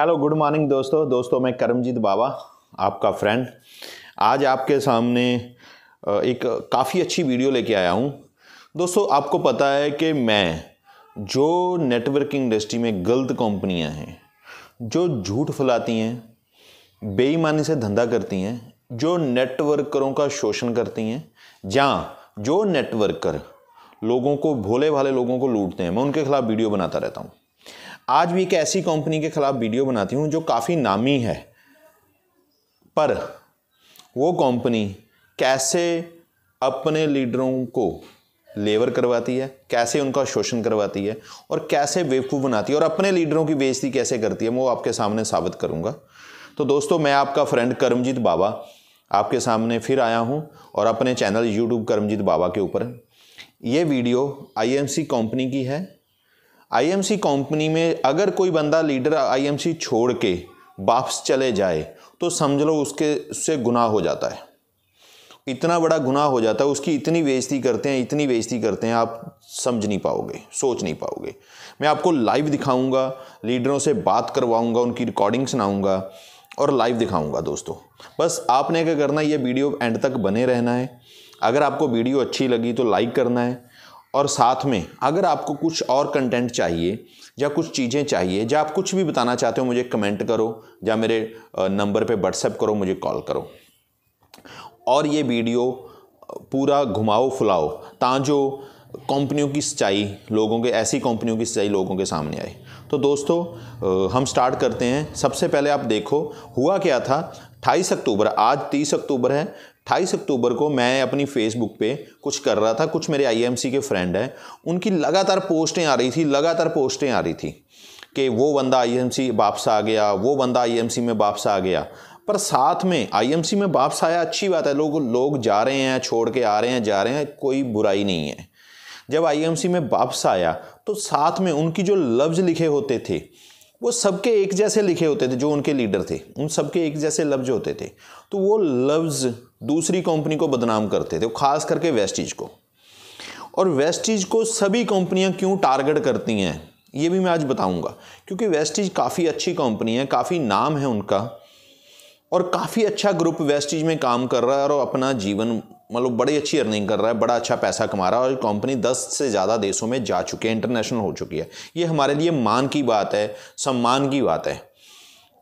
hello good morning दोस्तों दोस्तों मैं करमजीत बाबा आपका फ्रेंड आज आपके सामने एक काफ़ी अच्छी वीडियो लेके आया हूँ दोस्तों आपको पता है कि मैं जो नेटवर्किंग इंडस्ट्री में गलत कंपनियाँ हैं जो झूठ फैलाती हैं बेईमानी से धंधा करती हैं जो नेटवर्करों का शोषण करती हैं जहाँ जो नेटवर्कर लोगों को भोले भाले लोगों को लूटते हैं मैं उनके खिलाफ़ वीडियो बनाता रहता हूँ आज भी एक ऐसी कंपनी के ख़िलाफ़ वीडियो बनाती हूँ जो काफ़ी नामी है पर वो कंपनी कैसे अपने लीडरों को लेबर करवाती है कैसे उनका शोषण करवाती है और कैसे बेवकूफ़ बनाती है और अपने लीडरों की बेइज्जती कैसे करती है मैं वो आपके सामने साबित करूँगा तो दोस्तों मैं आपका फ्रेंड करमजीत बाबा आपके सामने फिर आया हूँ और अपने चैनल यूट्यूब करमजीत बाबा के ऊपर ये वीडियो आईएमसी कंपनी की है आईएमसी कंपनी में अगर कोई बंदा लीडर आईएमसी छोड़ के वापस चले जाए तो समझ लो उसके उससे गुनाह हो जाता है इतना बड़ा गुनाह हो जाता है उसकी इतनी बेइज्जती करते हैं इतनी बेइज्जती करते हैं आप समझ नहीं पाओगे सोच नहीं पाओगे मैं आपको लाइव दिखाऊंगा लीडरों से बात करवाऊंगा उनकी रिकॉर्डिंग सुनाऊंगा और लाइव दिखाऊंगा दोस्तों बस आपने क्या करना है ये वीडियो एंड तक बने रहना है अगर आपको वीडियो अच्छी लगी तो लाइक करना है और साथ में अगर आपको कुछ और कंटेंट चाहिए या कुछ चीज़ें चाहिए या आप कुछ भी बताना चाहते हो मुझे कमेंट करो या मेरे नंबर पे व्हाट्सएप करो मुझे कॉल करो और ये वीडियो पूरा घुमाओ फुलाओ ता जो कंपनियों की सच्चाई लोगों के ऐसी कंपनियों की सच्चाई लोगों के सामने आए तो दोस्तों हम स्टार्ट करते हैं सबसे पहले आप देखो हुआ क्या था 28 अक्टूबर आज 30 अक्टूबर है अट्ठाईस अक्टूबर को मैं अपनी फेसबुक पे कुछ कर रहा था कुछ मेरे आईएमसी के फ्रेंड हैं उनकी लगातार पोस्टें आ रही थी लगातार पोस्टें आ रही थी कि वो बंदा आईएमसी वापस आ गया वो बंदा आईएमसी में वापस आ गया पर साथ में आईएमसी में वापस आया अच्छी बात है लोग लोग जा रहे हैं छोड़ के आ रहे हैं जा रहे हैं कोई बुराई नहीं है जब आईएमसी में वापस आया तो साथ में उनकी जो लफ्ज़ लिखे होते थे वो सबके एक जैसे लिखे होते थे जो उनके लीडर थे उन सबके एक जैसे लफ्ज़ होते थे तो वो लफ्ज़ दूसरी कंपनी को बदनाम करते थे खास करके वेस्टिज को और वेस्टिज को सभी कंपनियां क्यों टारगेट करती हैं ये भी मैं आज बताऊंगा क्योंकि वेस्टिज काफ़ी अच्छी कंपनी है काफ़ी नाम है उनका और काफ़ी अच्छा ग्रुप वेस्टिज में काम कर रहा है और अपना जीवन मतलब बड़ी अच्छी अर्निंग कर रहा है बड़ा अच्छा पैसा कमा रहा है और कंपनी दस से ज़्यादा देशों में जा चुकी है इंटरनेशनल हो चुकी है ये हमारे लिए मान की बात है सम्मान की बात है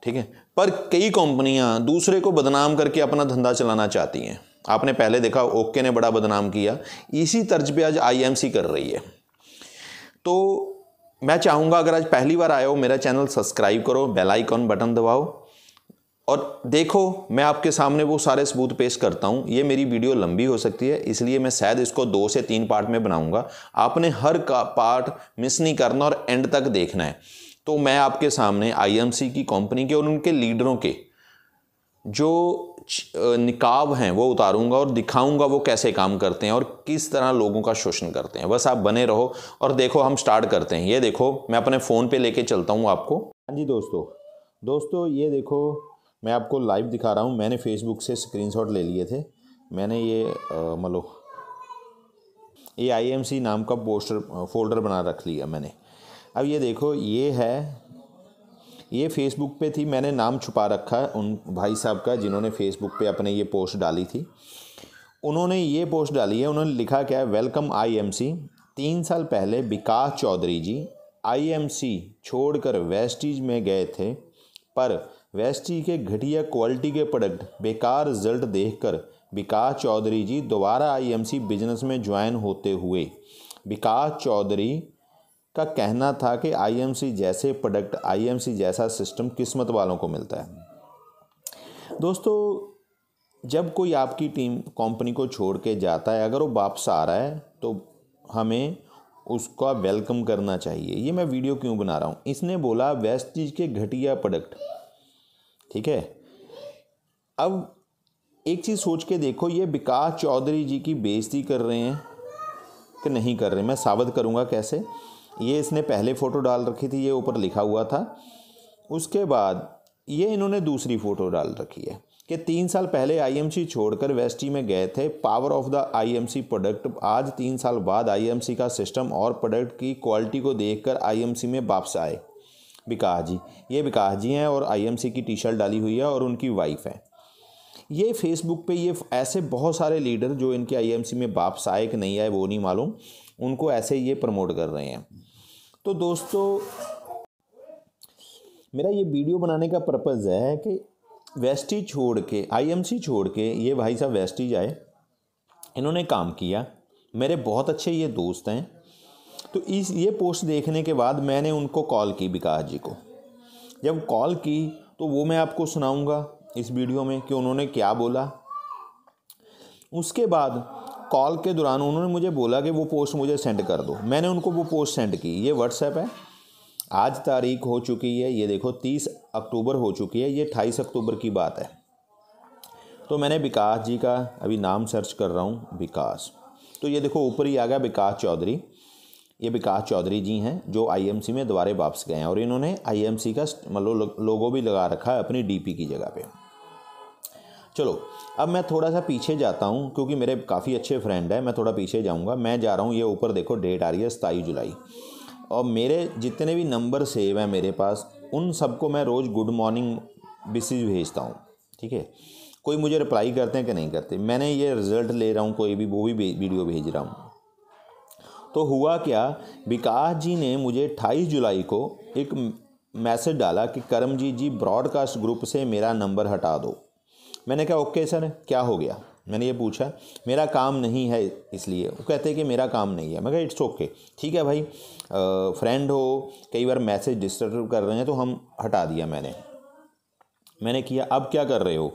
ठीक है पर कई कंपनियां दूसरे को बदनाम करके अपना धंधा चलाना चाहती हैं आपने पहले देखा ओके ने बड़ा बदनाम किया इसी तर्ज पे आज आईएमसी कर रही है तो मैं चाहूँगा अगर आज पहली बार आए हो मेरा चैनल सब्सक्राइब करो बेल आइकॉन बटन दबाओ और देखो मैं आपके सामने वो सारे सबूत पेश करता हूँ ये मेरी वीडियो लंबी हो सकती है इसलिए मैं शायद इसको दो से तीन पार्ट में बनाऊँगा आपने हर का पार्ट मिस नहीं करना और एंड तक देखना है तो मैं आपके सामने आईएमसी की कंपनी के और उनके लीडरों के जो निकाब हैं वो उतारूंगा और दिखाऊंगा वो कैसे काम करते हैं और किस तरह लोगों का शोषण करते हैं बस आप बने रहो और देखो हम स्टार्ट करते हैं ये देखो मैं अपने फ़ोन पे लेके चलता हूँ आपको हाँ जी दोस्तों दोस्तों ये देखो मैं आपको लाइव दिखा रहा हूँ मैंने फेसबुक से स्क्रीन ले लिए थे मैंने ये मतलब ये आई नाम का पोस्टर फोल्डर बना रख लिया मैंने अब ये देखो ये है ये फेसबुक पे थी मैंने नाम छुपा रखा है उन भाई साहब का जिन्होंने फेसबुक पे अपने ये पोस्ट डाली थी उन्होंने ये पोस्ट डाली है उन्होंने लिखा क्या है वेलकम आईएमसी तीन साल पहले विकास चौधरी जी आईएमसी छोड़कर वेस्टीज में गए थे पर वेस्टीज के घटिया क्वालिटी के प्रोडक्ट बेकार रिजल्ट देखकर विकास चौधरी जी दोबारा आईएमसी बिजनेस में ज्वाइन होते हुए विकास चौधरी का कहना था कि आईएमसी जैसे प्रोडक्ट आईएमसी जैसा सिस्टम किस्मत वालों को मिलता है दोस्तों जब कोई आपकी टीम कंपनी को छोड़ के जाता है अगर वो वापस आ रहा है तो हमें उसका वेलकम करना चाहिए ये मैं वीडियो क्यों बना रहा हूँ इसने बोला वेस्टीज के घटिया प्रोडक्ट ठीक है अब एक चीज़ सोच के देखो ये विकास चौधरी जी की बेइज्जती कर रहे हैं कि नहीं कर रहे मैं साबित करूँगा कैसे ये इसने पहले फ़ोटो डाल रखी थी ये ऊपर लिखा हुआ था उसके बाद ये इन्होंने दूसरी फ़ोटो डाल रखी है कि तीन साल पहले आईएमसी छोड़कर वेस्टी में गए थे power of the IMC product आज तीन साल बाद आईएमसी का सिस्टम और प्रोडक्ट की क्वालिटी को देखकर आईएमसी में वापस आए विकास जी ये विकास जी हैं और आईएमसी की टी शर्ट डाली हुई है और उनकी वाइफ है ये फेसबुक पे ये ऐसे बहुत सारे लीडर जो इनके आईएमसी में वापस आए कि नहीं आए वो नहीं मालूम उनको ऐसे ये प्रमोट कर रहे हैं तो दोस्तों मेरा ये वीडियो बनाने का पर्पज़ है कि वेस्टी छोड़ के आईएमसी छोड़ के ये भाई साहब वेस्टी जाए इन्होंने काम किया मेरे बहुत अच्छे ये दोस्त हैं तो इस ये पोस्ट देखने के बाद मैंने उनको कॉल की विकास जी को जब कॉल की तो वो मैं आपको सुनाऊंगा इस वीडियो में कि उन्होंने क्या बोला उसके बाद कॉल के दौरान उन्होंने मुझे बोला कि वो पोस्ट मुझे सेंड कर दो मैंने उनको वो पोस्ट सेंड की ये व्हाट्सएप है आज तारीख हो चुकी है ये देखो तीस अक्टूबर हो चुकी है ये अट्ठाईस अक्टूबर की बात है तो मैंने विकास जी का अभी नाम सर्च कर रहा हूँ विकास तो ये देखो ऊपर ही आ गया विकास चौधरी ये विकास चौधरी जी हैं जो आईएमसी में दोबारा वापस गए हैं और इन्होंने आईएमसी का मतलब लोगों भी लगा रखा है अपनी डीपी की जगह पे चलो अब मैं थोड़ा सा पीछे जाता हूँ क्योंकि मेरे काफ़ी अच्छे फ्रेंड हैं मैं थोड़ा पीछे जाऊँगा मैं जा रहा हूँ ये ऊपर देखो डेट आ रही है सताईस जुलाई और मेरे जितने भी नंबर सेव हैं मेरे पास उन सबको मैं रोज़ गुड मॉर्निंग विशेज भेजता हूँ ठीक है कोई मुझे रिप्लाई करते हैं कि नहीं करते मैंने ये रिज़ल्ट ले रहा हूँ कोई भी वो भी वीडियो भेज रहा हूँ तो हुआ क्या विकास जी ने मुझे अट्ठाईस जुलाई को एक मैसेज डाला कि करमजीत जी ब्रॉडकास्ट ग्रुप से मेरा नंबर हटा दो मैंने कहा ओके सर क्या हो गया मैंने ये पूछा मेरा काम नहीं है इसलिए वो कहते हैं कि मेरा काम नहीं है मैं कहा इट्स ओके ठीक है भाई आ, फ्रेंड हो कई बार मैसेज डिस्टर्ब कर रहे हैं तो हम हटा दिया मैंने मैंने किया अब क्या कर रहे हो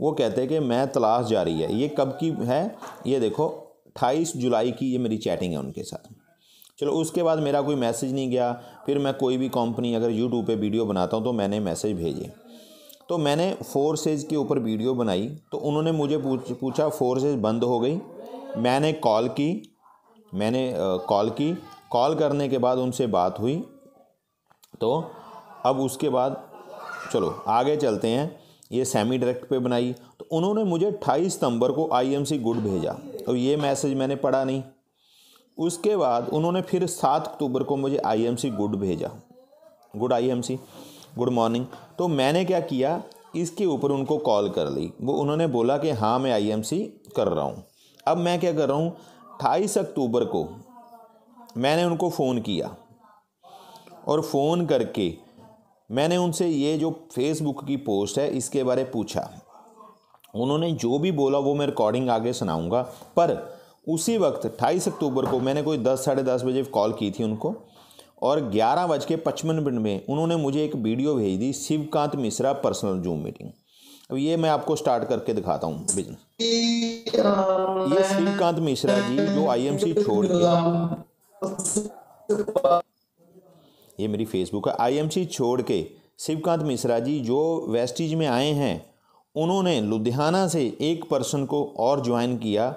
वो कहते हैं कि मैं तलाश जा रही है ये कब की है ये देखो अट्ठाईस जुलाई की ये मेरी चैटिंग है उनके साथ चलो उसके बाद मेरा कोई मैसेज नहीं गया फिर मैं कोई भी कंपनी अगर यूट्यूब पे वीडियो बनाता हूँ तो मैंने मैसेज भेजे तो मैंने फोर्सेज के ऊपर वीडियो बनाई तो उन्होंने मुझे पूछ पूछा फोर्सेज बंद हो गई मैंने कॉल की मैंने कॉल की कॉल करने के बाद उनसे बात हुई तो अब उसके बाद चलो आगे चलते हैं ये सेमी डायरेक्ट पे बनाई तो उन्होंने मुझे 28 सितंबर को आईएमसी गुड भेजा और तो ये मैसेज मैंने पढ़ा नहीं उसके बाद उन्होंने फिर सात अक्टूबर को मुझे आईएमसी गुड भेजा गुड आईएमसी गुड मॉर्निंग तो मैंने क्या किया इसके ऊपर उनको कॉल कर ली वो उन्होंने बोला कि हाँ मैं आईएमसी कर रहा हूँ अब मैं क्या कर रहा हूँ अट्ठाईस अक्टूबर को मैंने उनको फ़ोन किया और फ़ोन करके मैंने उनसे ये जो फेसबुक की पोस्ट है इसके बारे पूछा उन्होंने जो भी बोला वो मैं रिकॉर्डिंग आगे सुनाऊंगा पर उसी वक्त अट्ठाईस अक्टूबर को मैंने कोई दस साढ़े दस बजे कॉल की थी उनको और ग्यारह बज के पचपन मिनट में उन्होंने मुझे एक वीडियो भेज दी Shivkant Mishra personal Zoom meeting अब ये मैं आपको स्टार्ट करके दिखाता हूँ बिजनेस ये शिवकांत मिश्रा जी जो आईएमसी छोड़ के ये मेरी फेसबुक है आईएमसी छोड़ के शिवकांत मिश्रा जी जो वेस्टिज में आए हैं उन्होंने लुधियाना से एक पर्सन को और ज्वाइन किया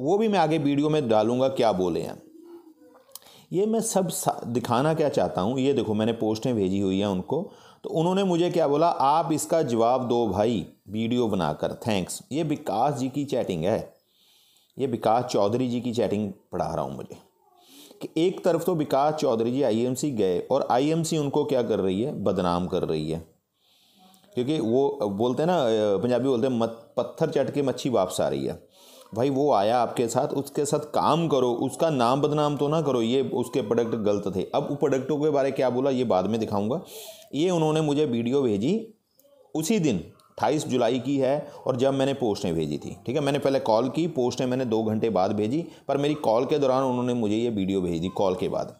वो भी मैं आगे वीडियो में डालूंगा क्या बोले हैं ये मैं सब दिखाना क्या चाहता हूँ ये देखो मैंने पोस्टें भेजी हुई हैं उनको तो उन्होंने मुझे क्या बोला आप इसका जवाब दो भाई वीडियो बनाकर थैंक्स ये विकास जी की चैटिंग है ये विकास चौधरी जी की चैटिंग पढ़ा रहा हूँ मुझे कि एक तरफ तो विकास चौधरी जी आईएमसी गए और आईएमसी उनको क्या कर रही है बदनाम कर रही है क्योंकि वो बोलते हैं ना पंजाबी बोलते हैं मत पत्थर चट के मच्छी वापस आ रही है भाई वो आया आपके साथ उसके साथ काम करो उसका नाम बदनाम तो ना करो ये उसके प्रोडक्ट गलत थे अब उन प्रोडक्टों के बारे क्या बोला ये बाद में दिखाऊंगा ये उन्होंने मुझे वीडियो भेजी उसी दिन अट्ठाईस जुलाई की है और जब मैंने पोस्टें भेजी थी ठीक है मैंने पहले कॉल की पोस्टें मैंने दो घंटे बाद भेजी पर मेरी कॉल के दौरान उन्होंने मुझे ये वीडियो भेजी कॉल के बाद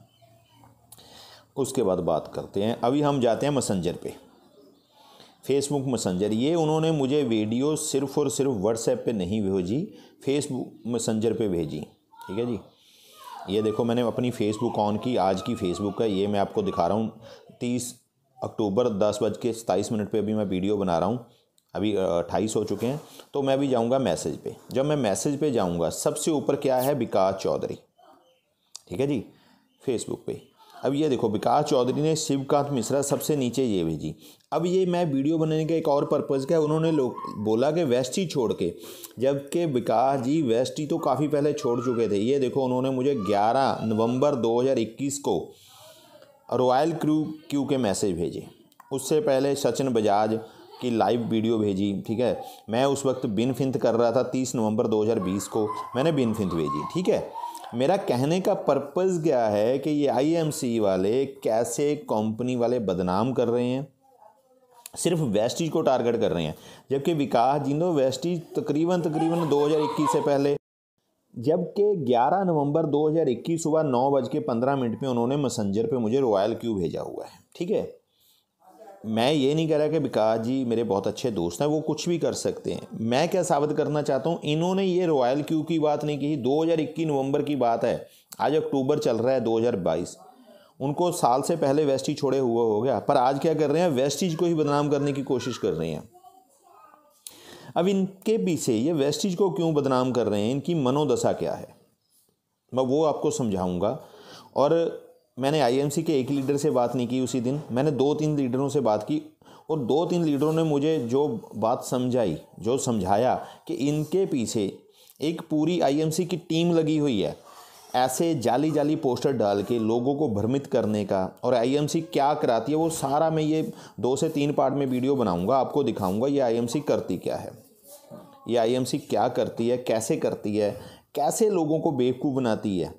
उसके बाद बात करते हैं अभी हम जाते हैं मैसेंजर पे फेसबुक मैसेंजर ये उन्होंने मुझे वीडियो सिर्फ और सिर्फ व्हाट्सएप पे नहीं भेजी फेसबुक मैसेंजर पे भेजी ठीक है जी ये देखो मैंने अपनी फ़ेसबुक ऑन की आज की फ़ेसबुक है ये मैं आपको दिखा रहा हूँ तीस अक्टूबर दस बज के सताईस मिनट पर अभी मैं वीडियो बना रहा हूँ अभी अट्ठाईस हो चुके हैं तो मैं भी जाऊँगा मैसेज पर जब मैं मैसेज पर जाऊँगा सबसे ऊपर क्या है विकास चौधरी ठीक है जी फेसबुक पर अब ये देखो विकास चौधरी ने शिवकांत मिश्रा सबसे नीचे ये भेजी अब ये मैं वीडियो बनाने का एक और पर्पज़ का है उन्होंने लोग बोला कि वेस्टी छोड़ के जबकि विकास जी वेस्टी तो काफ़ी पहले छोड़ चुके थे ये देखो उन्होंने मुझे 11 नवंबर 2021 को रॉयल क्रू क्यू के मैसेज भेजे उससे पहले सचिन बजाज की लाइव वीडियो भेजी ठीक है मैं उस वक्त बिन फिंत कर रहा था तीस नवंबर दो को मैंने बिन फिंत भेजी ठीक है मेरा कहने का पर्पज़ क्या है कि ये आईएमसी वाले कैसे कंपनी वाले बदनाम कर रहे हैं सिर्फ वेस्टिज को टारगेट कर रहे हैं जबकि विकास जिंदो तो वेस्टिज तकरीबन तकरीबन 2021 से पहले जबकि 11 नवंबर 2021 सुबह नौ बज के पंद्रह मिनट में उन्होंने मैसेंजर पे मुझे रॉयल क्यू भेजा हुआ है ठीक है मैं ये नहीं कह रहा कि विकास जी मेरे बहुत अच्छे दोस्त हैं वो कुछ भी कर सकते हैं मैं क्या साबित करना चाहता हूँ इन्होंने ये रॉयल क्यू की बात नहीं की 2021 नवंबर की बात है आज अक्टूबर चल रहा है 2022 उनको साल से पहले वेस्टीज छोड़े हुआ हो गया पर आज क्या कर रहे हैं वेस्टीज को ही बदनाम करने की कोशिश कर रहे हैं अब इनके पीछे ये वेस्टीज को क्यों बदनाम कर रहे हैं इनकी मनोदशा क्या है मैं वो आपको समझाऊँगा और मैंने आईएमसी के एक लीडर से बात नहीं की उसी दिन मैंने दो तीन लीडरों से बात की और दो तीन लीडरों ने मुझे जो बात समझाई जो समझाया कि इनके पीछे एक पूरी आईएमसी की टीम लगी हुई है ऐसे जाली जाली पोस्टर डाल के लोगों को भ्रमित करने का और आईएमसी क्या कराती है वो सारा मैं ये दो से तीन पार्ट में वीडियो बनाऊंगा आपको दिखाऊंगा ये आईएमसी करती क्या है ये आईएमसी क्या करती है कैसे करती है कैसे लोगों को बेवकूफ़ बनाती है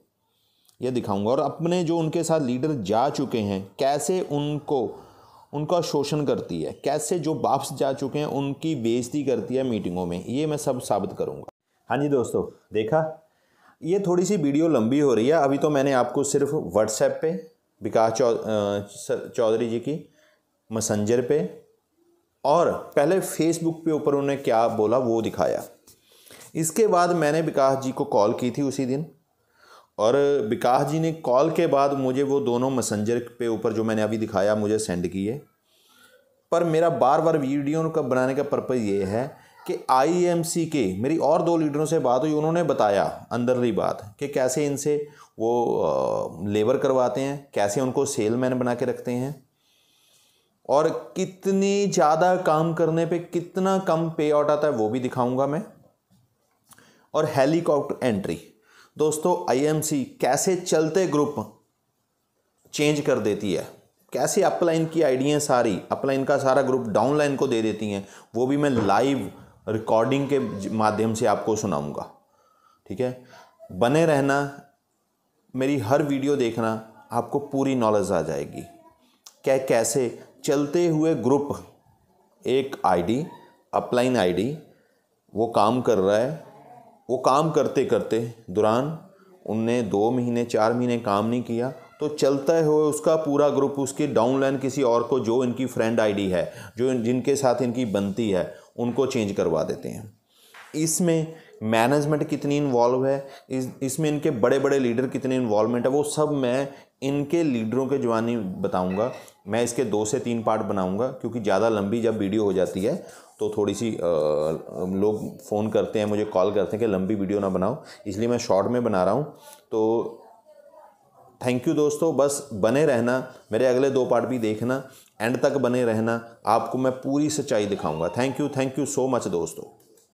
ये दिखाऊंगा और अपने जो उनके साथ लीडर जा चुके हैं कैसे उनको उनका शोषण करती है कैसे जो वापस जा चुके हैं उनकी बेइज्जती करती है मीटिंगों में ये मैं सब साबित करूंगा हाँ जी दोस्तों देखा ये थोड़ी सी वीडियो लंबी हो रही है अभी तो मैंने आपको सिर्फ व्हाट्सएप पे विकास चौधरी जी की मसंजर पे और पहले फेसबुक पे ऊपर उन्हें क्या बोला वो दिखाया इसके बाद मैंने विकास जी को कॉल की थी उसी दिन और विकास जी ने कॉल के बाद मुझे वो दोनों मैसेंजर पे ऊपर जो मैंने अभी दिखाया मुझे सेंड किए पर मेरा बार बार वीडियो का बनाने का पर्पज़ ये है कि आईएमसी के मेरी और दो लीडरों से बात हुई उन्होंने बताया अंदरली बात कि कैसे इनसे वो लेबर करवाते हैं कैसे उनको सेलमैन बना के रखते हैं और कितनी ज़्यादा काम करने पे कितना कम पे आउट आता है वो भी दिखाऊंगा मैं और हेलीकॉप्टर एंट्री दोस्तों आईएमसी कैसे चलते ग्रुप चेंज कर देती है कैसे अपलाइन की आइडियाँ सारी अपलाइन का सारा ग्रुप डाउनलाइन को दे देती हैं वो भी मैं लाइव रिकॉर्डिंग के माध्यम से आपको सुनाऊंगा ठीक है बने रहना मेरी हर वीडियो देखना आपको पूरी नॉलेज आ जाएगी क्या कैसे चलते हुए ग्रुप एक आईडी अपलाइन आईडी वो काम कर रहा है वो काम करते करते दौरान उनने दो महीने चार महीने काम नहीं किया तो चलता हुए उसका पूरा ग्रुप उसकी डाउनलाइन किसी और को जो इनकी फ्रेंड आईडी है जो जिनके साथ इनकी बनती है उनको चेंज करवा देते हैं इसमें मैनेजमेंट कितनी इन्वॉल्व है इस इसमें इनके बड़े बड़े लीडर कितने इन्वॉल्वमेंट है वो सब मैं इनके लीडरों के जवानी बताऊंगा मैं इसके दो से तीन पार्ट बनाऊंगा क्योंकि ज़्यादा लंबी जब वीडियो हो जाती है तो थोड़ी सी आ, लोग फ़ोन करते हैं मुझे कॉल करते हैं कि लंबी वीडियो ना बनाओ इसलिए मैं शॉर्ट में बना रहा हूँ तो थैंक यू दोस्तों बस बने रहना मेरे अगले दो पार्ट भी देखना एंड तक बने रहना आपको मैं पूरी सच्चाई दिखाऊंगा thank you thank you so much दोस्तों